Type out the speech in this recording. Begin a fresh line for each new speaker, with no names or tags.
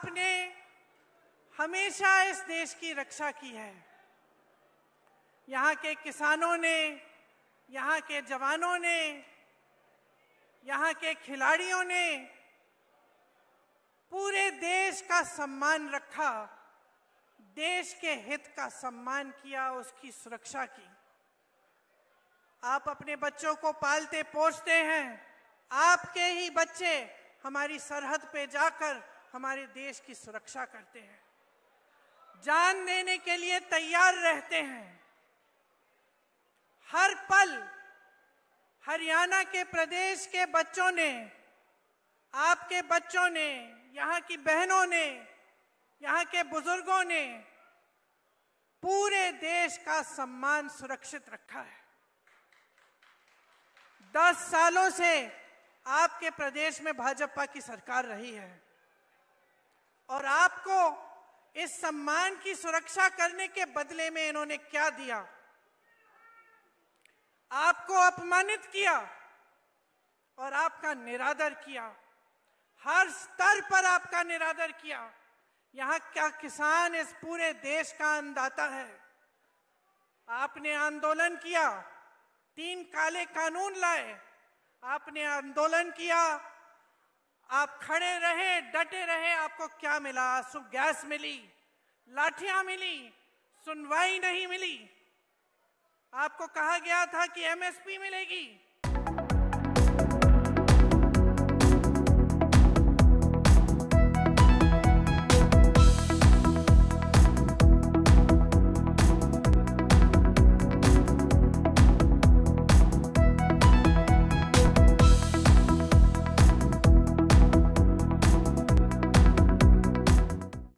आपने हमेशा इस देश की रक्षा की है यहाँ के किसानों ने यहाँ के जवानों ने यहाँ के खिलाड़ियों ने पूरे देश का सम्मान रखा देश के हित का सम्मान किया उसकी सुरक्षा की आप अपने बच्चों को पालते पोसते हैं आपके ही बच्चे हमारी सरहद पे जाकर हमारे देश की सुरक्षा करते हैं जान देने के लिए तैयार रहते हैं हर पल हरियाणा के प्रदेश के बच्चों ने आपके बच्चों ने यहाँ की बहनों ने यहाँ के बुजुर्गों ने पूरे देश का सम्मान सुरक्षित रखा है दस सालों से आपके प्रदेश में भाजपा की सरकार रही है और आपको इस सम्मान की सुरक्षा करने के बदले में इन्होंने क्या दिया आपको अपमानित किया और आपका निरादर किया हर स्तर पर आपका निरादर किया यहां क्या किसान इस पूरे देश का अन्नदाता है आपने आंदोलन किया तीन काले कानून लाए आपने आंदोलन किया आप खड़े रहे डटे रहे आपको क्या मिला आंसू गैस मिली लाठियां मिली सुनवाई नहीं मिली आपको कहा गया था कि एमएसपी मिलेगी